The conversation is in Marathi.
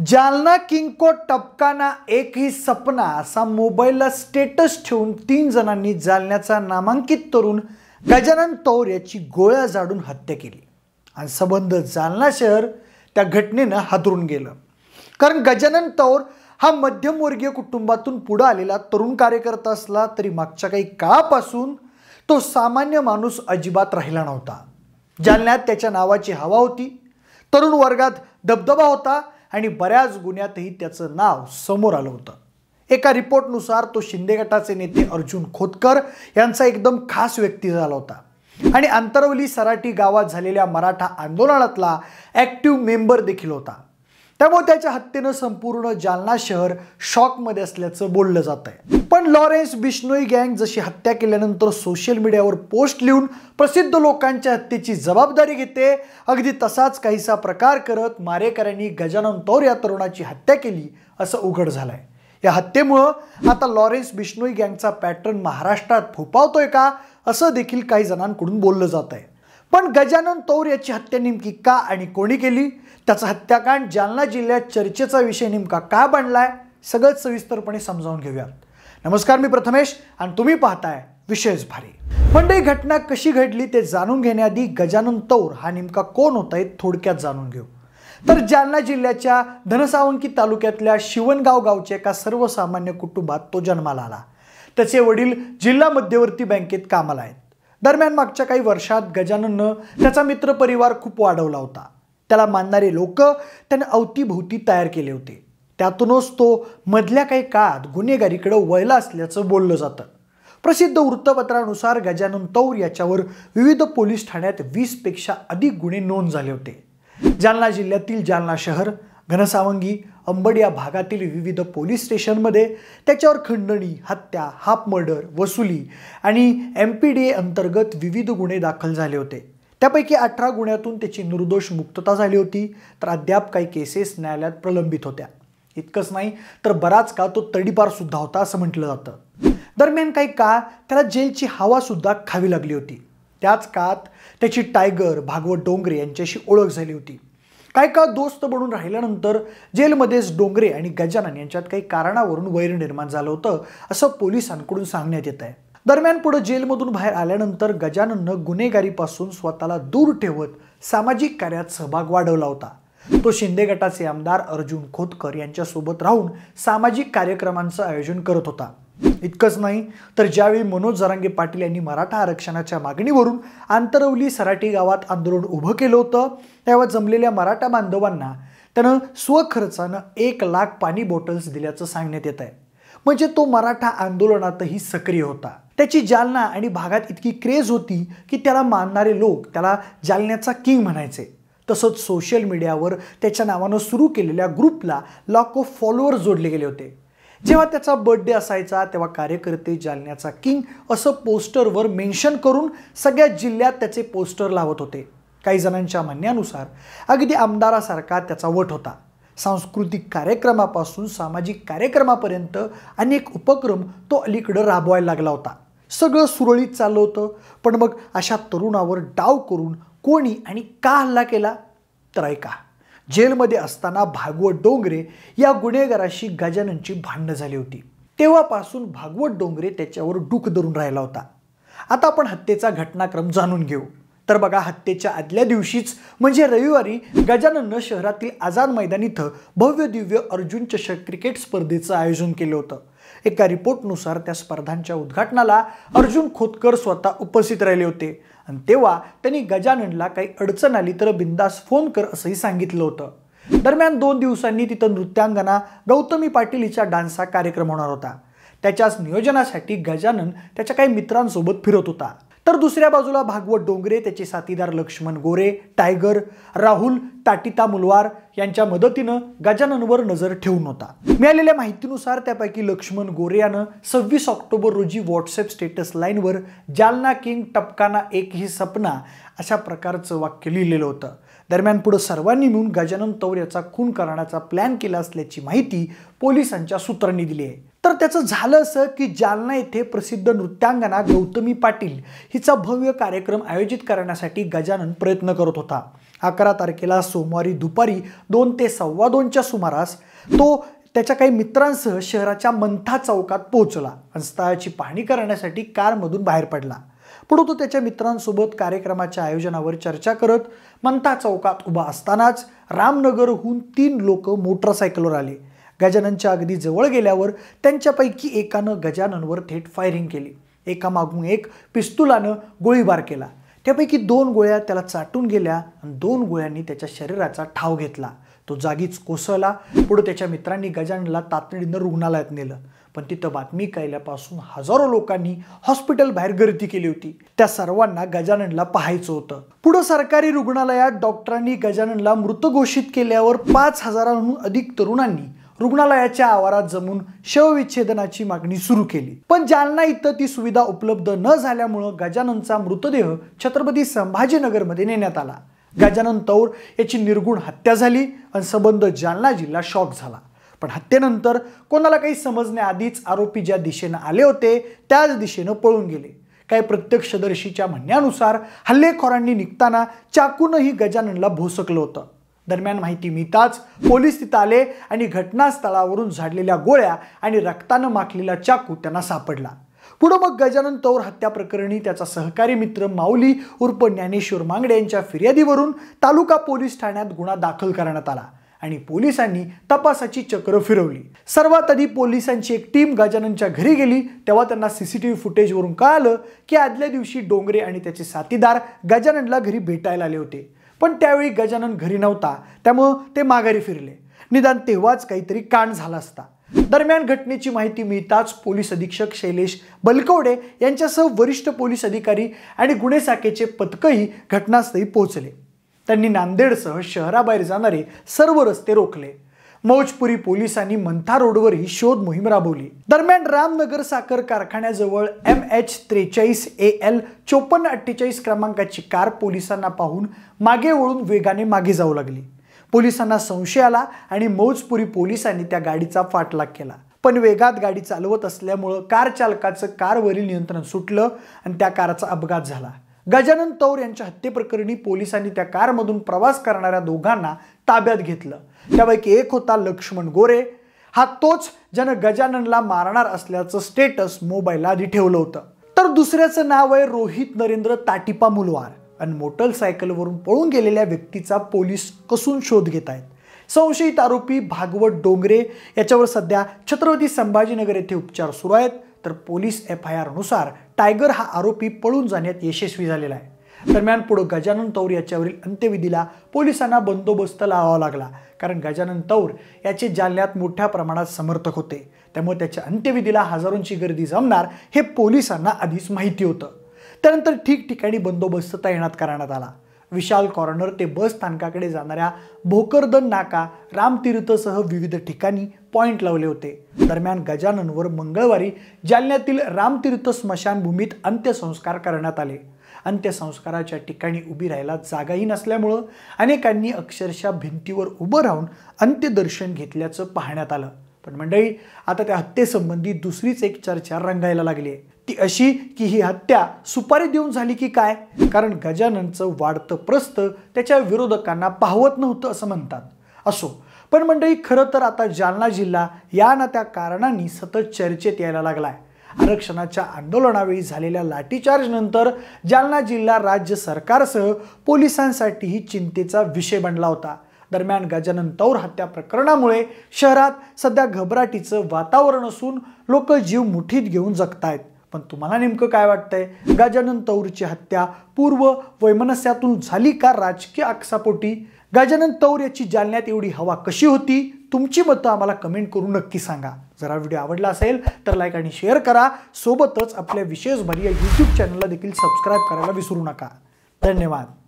जालना किंको टपकाना एकही सपना असा मोबाईलला स्टेटस ठेवून तीन जणांनी जालन्याचा नामांकित तरुण गजानन तौर याची गोळ्या जाडून हत्या केली आणि संबंध जालना शहर त्या घटनेनं हादरून गेलं कारण गजानन तौर हा मध्यमवर्गीय कुटुंबातून पुढं आलेला तरुण कार्यकर्ता असला तरी मागच्या काही काळापासून तो सामान्य माणूस अजिबात राहिला नव्हता जालन्यात त्याच्या नावाची हवा होती तरुण वर्गात धबधबा होता आणि बऱ्याच गुन्ह्यातही त्याचं नाव समोर आलं होतं एका रिपोर्टनुसार तो शिंदे गटाचे नेते अर्जुन खोतकर यांचा एकदम खास व्यक्ती झाला होता आणि अंतरवली सराटी गावात झालेल्या मराठा आंदोलनातला ॲक्टिव्ह मेंबर देखील होता त्यामुळे त्याच्या हत्येनं संपूर्ण जालना शहर शॉकमध्ये असल्याचं बोललं जात आहे पण लॉरेन्स बिश्नोई गँग जशी हत्या केल्यानंतर सोशल मीडियावर पोस्ट लिहून प्रसिद्ध लोकांच्या हत्येची जबाबदारी घेते अगदी तसाच काहीसा प्रकार करत मारेकऱ्यांनी गजानन तौर या तरुणाची हत्या केली असं उघड झालंय या हत्येमुळं आता लॉरेन्स बिश्नोई गँगचा पॅटर्न महाराष्ट्रात फोपावतोय का असं देखील काही जणांकडून बोललं जात आहे पण गजानन तौर याची हत्या नेमकी का आणि कोणी केली त्याचा हत्याकांड जालना जिल्ह्यात चर्चेचा विषय नेमका का बनलाय सगळं सविस्तरपणे समजावून घेऊयात नमस्कार मी प्रथमेश आणि तुम्ही पाहताय विशेष भारी म्हणजे घटना कशी घडली ते जाणून घेण्याआधी गजानन तौर हा नेमका कोण होता थोडक्यात जाणून घेऊ तर जालना जिल्ह्याच्या धनसावंकी तालुक्यातल्या शिवणगाव गावच्या एका सर्वसामान्य कुटुंबात तो जन्माला आला त्याचे वडील जिल्हा मध्यवर्ती बँकेत कामाला आहेत दरम्यान मागच्या काही वर्षात गजाननं त्याचा मित्रपरिवार खूप वाढवला होता त्याला मानणारे लोक त्याने अवतीभोवती तयार केले होते त्यातूनच तो मधल्या काही काळात गुन्हेगारीकडे वळला असल्याचं बोललं जातं प्रसिद्ध वृत्तपत्रानुसार गजानन तौर याच्यावर विविध पोलीस ठाण्यात वीसपेक्षा अधिक गुन्हे नोंद झाले होते जालना जिल्ह्यातील जालना शहर घनसावंगी अंबड या भागातील विविध पोलीस स्टेशनमध्ये त्याच्यावर खंडणी हत्या हाफ मर्डर वसुली आणि एम पी डी ए अंतर्गत विविध गुन्हे दाखल झाले होते त्यापैकी अठरा गुन्ह्यातून त्याची निर्दोष मुक्तता झाली होती तर अद्याप काही केसेस न्यायालयात प्रलंबित होत्या इतकंच नाही तर बराच का तो तडीपार सुद्धा होता असं म्हटलं जातं दरम्यान काही काळ त्याला जेलची हवा सुद्धा खावी लागली होती त्याच काळात त्याची टायगर भागवत डोंगरे यांच्याशी ओळख झाली होती काय का दोस्त बनून राहिल्यानंतर जेलमध्येच डोंगरे आणि गजानन यांच्यात काही कारणावरून वैर निर्माण झालं होतं असं पोलिसांकडून सांगण्यात येत आहे दरम्यान पुढे जेलमधून बाहेर आल्यानंतर गजानननं गुन्हेगारीपासून स्वतःला दूर ठेवत सामाजिक कार्यात सहभाग वाढवला होता तो शिंदे गटाचे आमदार अर्जुन खोतकर यांच्यासोबत राहून सामाजिक कार्यक्रमांचं आयोजन करत होता इतकंच नाही तर ज्यावेळी मनोज जरांगे पाटील यांनी मराठा आरक्षणाच्या मागणीवरून आंतरवली सराटी गावात आंदोलन उभं केलं होतं तेव्हा जमलेल्या मराठा बांधवांना त्यानं स्वखर्चानं एक लाख पाणी बॉटल्स दिल्याचं सांगण्यात येत आहे म्हणजे तो मराठा आंदोलनातही सक्रिय होता त्याची जालना आणि भागात इतकी क्रेज होती की त्याला मानणारे लोक त्याला जालन्याचा किंग म्हणायचे तसंच सोशल मीडियावर त्याच्या नावानं सुरू केलेल्या ग्रुपला लाखो फॉलोअर जोडले गेले होते जेव्हा त्याचा बर्थडे असायचा तेव्हा कार्यकर्ते जालन्याचा किंग असं पोस्टरवर मेन्शन करून सगळ्या जिल्ह्यात त्याचे पोस्टर लावत होते काही जणांच्या म्हणण्यानुसार अगदी आमदारासारखा त्याचा वट होता सांस्कृतिक कार्यक्रमापासून सामाजिक कार्यक्रमापर्यंत अनेक उपक्रम तो अलीकडं राबवायला लागला होता सगळं सुरळीत चाललं होतं पण मग अशा तरुणावर डाव करून कोणी आणि का हल्ला केला तर ऐका जेलमध्ये असताना भागवत डोंगरे या गुन्हेगाराशी गजाननची भांडणं झाली होती तेव्हापासून भागवत डोंगरे त्याच्यावर डूक धरून राहिला होता आता आपण हत्येचा घटनाक्रम जाणून घेऊ तर बघा हत्येच्या आदल्या दिवशीच म्हणजे रविवारी गजाननं शहरातील आझाद मैदान इथं भव्य दिव्य अर्जुन चषक क्रिकेट स्पर्धेचं आयोजन केलं होतं एका रिपोर्टनुसार त्या स्पर्धांच्या उद्घाटनाला अर्जुन खोतकर स्वतः उपस्थित राहिले होते आणि तेव्हा त्यांनी गजाननला काही अडचण आली तर बिंदास फोन कर असंही सांगितलं होतं दरम्यान दोन दिवसांनी तिथं नृत्यांगना गौतमी पाटील हिच्या डान्सचा कार्यक्रम होणार होता त्याच्याच नियोजनासाठी गजानन त्याच्या काही मित्रांसोबत फिरत होता तर दुसऱ्या बाजूला भागवत डोंगरे त्याचे साथीदार लक्ष्मण गोरे टायगर राहुल ताटिता मुलवार यांच्या मदतीनं गजाननवर नजर ठेवून होता मिळालेल्या माहितीनुसार त्यापैकी लक्ष्मण गोरे यानं सव्वीस ऑक्टोबर रोजी व्हॉट्सअप स्टेटस लाईनवर जालना किंग टपकाना एक ही सपना अशा प्रकारचं वाक्य लिहिलेलं होतं दरम्यान पुढे सर्वांनी मिळून गजानन तौर याचा खून करण्याचा प्लॅन केला असल्याची माहिती पोलिसांच्या सूत्रांनी दिली आहे तर त्याचं झालं असं की जालना येथे प्रसिद्ध नृत्यांगना गौतमी पाटील हिचा भव्य कार्यक्रम आयोजित करण्यासाठी गजानन प्रयत्न करत होता अकरा तारखेला सोमवारी दुपारी दोन ते सव्वा दोनच्या सुमारास तो त्याच्या काही मित्रांसह शहराच्या मंथा चौकात पोहोचला आणि पाहणी करण्यासाठी कारमधून बाहेर पडला पण तो त्याच्या मित्रांसोबत कार्यक्रमाच्या आयोजनावर चर्चा करत मंथा चौकात उभा असतानाच रामनगरहून तीन लोक मोटरसायकलवर आले गजाननच्या अगदी जवळ गेल्यावर त्यांच्यापैकी एकानं गजाननवर थेट फायरिंग केली एकामागून एक पिस्तुलानं गोळीबार केला त्यापैकी दोन गोळ्या त्याला चाटून गेल्या आणि दोन गोळ्यांनी त्याच्या शरीराचा ठाव घेतला तो जागीच कोसळला पुढे त्याच्या मित्रांनी गजाननला तातडीनं रुग्णालयात नेलं पण तिथं बातमी कळल्यापासून हजारो लोकांनी हॉस्पिटल बाहेर गर्दी केली होती त्या सर्वांना गजाननला पाहायचं होतं पुढं सरकारी रुग्णालयात डॉक्टरांनी गजाननला मृत घोषित केल्यावर पाच हजारांहून अधिक तरुणांनी रुग्णालयाच्या आवारात जमून शवविच्छेदनाची मागणी सुरू केली पण जालना इथं ती सुविधा उपलब्ध न झाल्यामुळं गजाननचा मृतदेह छत्रपती संभाजीनगरमध्ये नेण्यात आला गजानन तौर याची निर्गुण हत्या झाली आणि संबंध जालना जिल्हा शॉक झाला पण हत्येनंतर कोणाला काही समजण्याआधीच आरोपी ज्या दिशेनं आले होते त्याच दिशेनं पळून गेले काही प्रत्यक्षदर्शीच्या म्हणण्यानुसार हल्लेखोरांनी निघताना चाकूनही गजाननला भोसकलं होतं दरम्यान माहिती मिळताच पोलीस तिथं आले आणि घटनास्थळावरून झाडलेल्या गोळ्या आणि रक्तानं माखलेला चाकू त्यांना सापडला पुढं मग गजानन तौर हत्या प्रकरणी त्याचा सहकारी मित्र माऊली उर्फ ज्ञानेश्वर मांगडे यांच्या फिर्यादीवरून तालुका पोलीस ठाण्यात गुन्हा दाखल करण्यात आला आणि पोलिसांनी तपासाची चक्र फिरवली सर्वात आधी पोलिसांची एक टीम गजाननच्या घरी गेली तेव्हा त्यांना सीसीटीव्ही फुटेजवरून कळालं की आदल्या दिवशी डोंगरे आणि त्याचे साथीदार गजाननला घरी भेटायला आले होते पण त्यावेळी गजानन घरी नव्हता त्यामुळं ते माघारी फिरले निदान तेव्हाच काहीतरी कांड झाला असता दरम्यान घटनेची माहिती मिळताच पोलीस अधीक्षक शैलेश बलकवडे यांच्यासह वरिष्ठ पोलीस अधिकारी आणि गुन्हे शाखेचे पथकही घटनास्थळी पोहोचले त्यांनी नांदेडसह शहराबाहेर जाणारे सर्व रस्ते रोखले मौजपुरी पोलिसांनी मंथा रोडवर ही शोध मोहीम राबवली दरम्यान रामनगर साखर कारखान्याजवळ एम एच त्रेचाळीस ए एल चोपन्न अठ्ठेचाळीस क्रमांकाची कार पोलिसांना पाहून मागे वळून वेगाने मागे जाऊ लागली पोलिसांना संशय आला आणि मौजपुरी पोलिसांनी त्या गाडीचा फाटलाग केला पण वेगात गाडी चालवत असल्यामुळं कार चालकाचं कारवरील नियंत्रण सुटलं आणि त्या कारचा अपघात झाला गजानन तौर यांच्या हत्येप्रकरणी पोलिसांनी त्या कारमधून प्रवास करणाऱ्या दोघांना ताब्यात घेतलं त्यापैकी एक होता लक्ष्मण गोरे हा तोच ज्यानं गजाननला मारणार असल्याचं स्टेटस मोबाईल आधी ठेवलं होतं तर दुसऱ्याचं नाव आहे रोहित नरेंद्र ताटिपा मुलवार आणि मोटरसायकलवरून पळून गेलेल्या व्यक्तीचा पोलीस कसून शोध घेत आहेत संशयित आरोपी भागवत डोंगरे याच्यावर सध्या छत्रपती संभाजीनगर येथे उपचार सुरू आहेत तर पोलीस एफ आय आरनुसार टायगर हा आरोपी पळून जाण्यात यशस्वी झालेला आहे दरम्यान पुढं गजानन तौर याच्यावरील अंत्यविधीला पोलिसांना बंदोबस्त लावावा लागला कारण गजानन तौर याचे जालन्यात मोठ्या प्रमाणात समर्थक होते त्यामुळे त्याच्या अंत्यविधीला हजारोंची गर्दी जमणार हे पोलिसांना आधीच माहिती होतं त्यानंतर ठिकठिकाणी बंदोबस्त तैनात करण्यात आला विशाल कॉर्नर ते बस स्थानकाकडे जाणाऱ्या भोकरदन नाका रामतीर्थसह विविध ठिकाणी पॉईंट लावले होते दरम्यान गजाननवर मंगळवारी जालन्यातील रामतीर्थ स्मशानभूमीत अंत्यसंस्कार करण्यात आले अंत्यसंस्काराच्या ठिकाणी उभी राहायला जागाही नसल्यामुळं अनेकांनी अक्षरशः भिंतीवर उभं राहून अंत्यदर्शन घेतल्याचं पाहण्यात आलं पण मंडळी आता त्या हत्येसंबंधी दुसरीच एक चर्चा रंगायला लागली आहे ती अशी की ही हत्या सुपारी देऊन झाली की काय कारण गजाननचं वाढतं प्रस्त त्याच्या विरोधकांना पाहवत नव्हतं असं म्हणतात असो पण मंडळी खरं तर आता जालना जिल्हा या ना त्या कारणांनी सतत चर्चेत यायला लागला आरक्षणाच्या आंदोलनावेळी झालेल्या लाठीचार्जनंतर जालना जिल्हा राज्य सरकारसह पोलिसांसाठीही चिंतेचा विषय बनला होता दरम्यान गजानन तौर हत्या प्रकरणामुळे शहरात सध्या घबराटीचं वातावरण असून लोक जीव मुठीत घेऊन जगतायत पण तुम्हाला नेमकं काय वाटतंय गजानन तौरची हत्या पूर्व वैमनस्यातून झाली का राजकीय आक्षापोटी गजानन तौर याची जालन्यात एवढी हवा कशी होती तुमची मतं आम्हाला कमेंट करून नक्की सांगा जर हा व्हिडिओ आवडला असेल तर लाईक आणि शेअर करा सोबतच आपल्या विशेष भरी यूट्यूब चॅनलला देखील सबस्क्राईब करायला विसरू नका धन्यवाद